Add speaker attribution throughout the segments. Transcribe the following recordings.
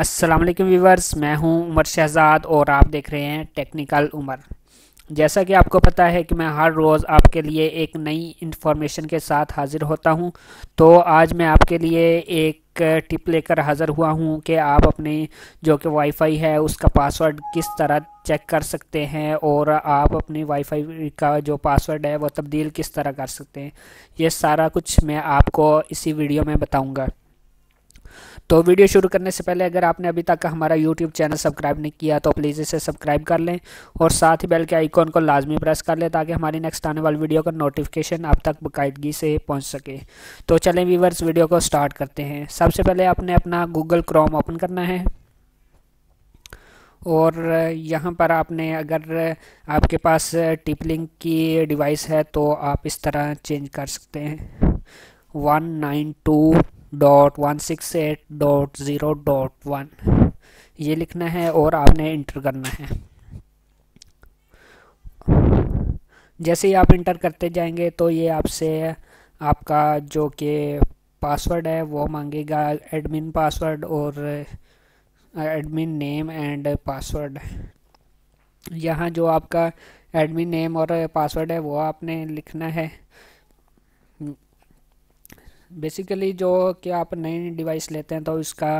Speaker 1: अस्सलाम वालेकुम व्यूवर्स मैं हूं उमर शहजाद और आप देख रहे हैं टेक्निकल उमर जैसा कि आपको पता है कि मैं हर रोज़ आपके लिए एक नई इन्फॉर्मेशन के साथ हाज़िर होता हूं तो आज मैं आपके लिए एक टिप लेकर हाज़िर हुआ हूं कि आप अपने जो कि वाईफाई है उसका पासवर्ड किस तरह चेक कर सकते हैं और आप अपनी वाईफाई का जो पासवर्ड है वो तब्दील किस तरह कर सकते हैं ये सारा कुछ मैं आपको इसी वीडियो में बताऊँगा तो वीडियो शुरू करने से पहले अगर आपने अभी तक हमारा यूट्यूब चैनल सब्सक्राइब नहीं किया तो प्लीज़ इसे सब्सक्राइब कर लें और साथ ही बेल के आइकॉन को लाजमी प्रेस कर लें ताकि हमारी नेक्स्ट आने वाली वीडियो का नोटिफिकेशन आप तक बाकायदगी से पहुँच सके तो चलें व्यूवर्स वीडियो को स्टार्ट करते हैं सबसे पहले आपने अपना गूगल क्रोम ओपन करना है और यहाँ पर आपने अगर आपके पास टिपलिंग की डिवाइस है तो आप इस तरह चेंज कर सकते हैं one nine two dot one six eight dot zero dot one ये लिखना है और आपने इंटर करना है जैसे ही आप इंटर करते जाएंगे तो ये आपसे आपका जो कि पासवर्ड है वो मांगेगा एडमिन पासवर्ड और एडमिन नेम एंड पासवर्ड यहाँ जो आपका एडमिन नेम और पासवर्ड है वो आपने लिखना है बेसिकली जो कि आप नई डिवाइस लेते हैं तो उसका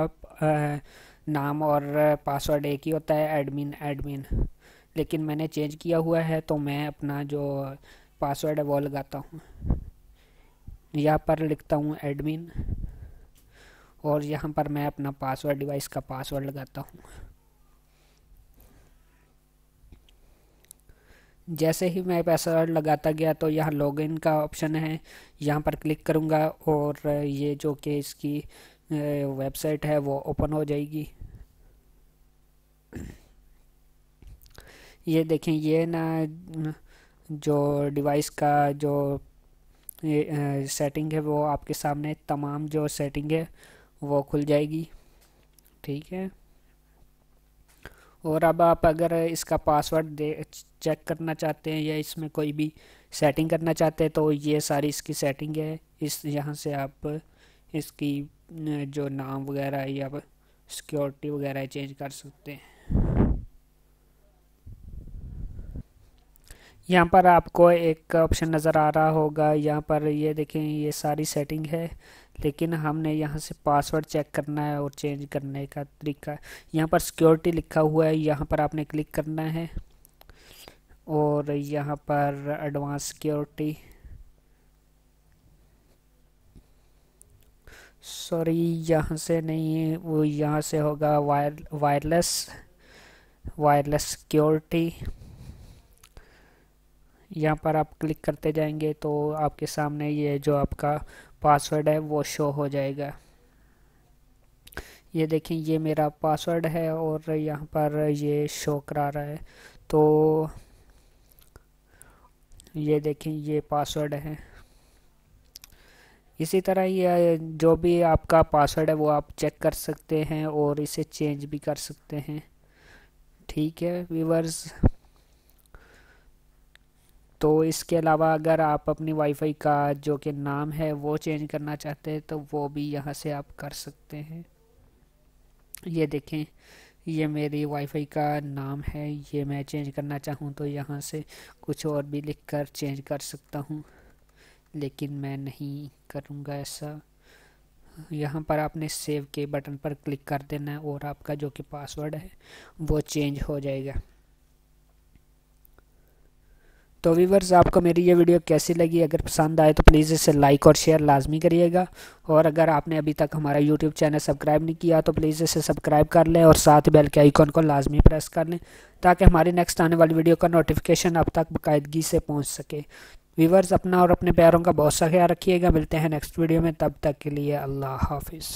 Speaker 1: नाम और पासवर्ड एक ही होता है एडमिन एडमिन लेकिन मैंने चेंज किया हुआ है तो मैं अपना जो पासवर्ड है वो लगाता हूँ यहाँ पर लिखता हूँ एडमिन और यहाँ पर मैं अपना पासवर्ड डिवाइस का पासवर्ड लगाता हूँ जैसे ही मैं पासवर्ड लगाता गया तो यहाँ लॉगिन का ऑप्शन है यहाँ पर क्लिक करूँगा और ये जो कि इसकी वेबसाइट है वो ओपन हो जाएगी ये देखें ये ना जो डिवाइस का जो ये, सेटिंग है वो आपके सामने तमाम जो सेटिंग है वो खुल जाएगी ठीक है और अब आप अगर इसका पासवर्ड दे चेक करना चाहते हैं या इसमें कोई भी सेटिंग करना चाहते हैं तो ये सारी इसकी सेटिंग है इस यहाँ से आप इसकी जो नाम वगैरह या सिक्योरिटी वगैरह चेंज कर सकते हैं यहाँ पर आपको एक ऑप्शन नज़र आ रहा होगा यहाँ पर ये देखें ये सारी सेटिंग है लेकिन हमने यहाँ से पासवर्ड चेक करना है और चेंज करने का तरीका यहाँ पर सिक्योरिटी लिखा हुआ है यहाँ पर आपने क्लिक करना है और यहाँ पर एडवांस सिक्योरिटी सॉरी यहाँ से नहीं है वो यहाँ से होगा वायर वायरलेस वायरलेस सिक्योरिटी यहाँ पर आप क्लिक करते जाएंगे तो आपके सामने ये जो आपका पासवर्ड है वो शो हो जाएगा ये देखें ये मेरा पासवर्ड है और यहाँ पर ये शो करा रहा है तो ये देखें ये पासवर्ड है इसी तरह ये जो भी आपका पासवर्ड है वो आप चेक कर सकते हैं और इसे चेंज भी कर सकते हैं ठीक है व्यूवर्स तो इसके अलावा अगर आप अपनी वाईफाई का जो कि नाम है वो चेंज करना चाहते हैं तो वो भी यहाँ से आप कर सकते हैं ये देखें ये मेरी वाईफाई का नाम है ये मैं चेंज करना चाहूँ तो यहाँ से कुछ और भी लिख कर चेंज कर सकता हूँ लेकिन मैं नहीं करूँगा ऐसा यहाँ पर आपने सेव के बटन पर क्लिक कर देना है और आपका जो कि पासवर्ड है वो चेंज हो जाएगा तो वीवर्स आपको मेरी ये वीडियो कैसी लगी अगर पसंद आए तो प्लीज़ इसे लाइक और शेयर लाजमी करिएगा और अगर आपने अभी तक हमारा यूट्यूब चैनल सब्सक्राइब नहीं किया तो प्लीज़ इसे सब्सक्राइब कर लें और साथ बेल के आइकॉन को लाजमी प्रेस कर लें ताकि हमारी नेक्स्ट आने वाली वीडियो का नोटिफिकेशन अब तक बाकायदगी से पहुँच सके वीवर्स अपना और अपने प्यारों का बहुत सा ख्याल रखिएगा मिलते हैं नेक्स्ट वीडियो में तब तक के लिए अल्लाह हाफिज़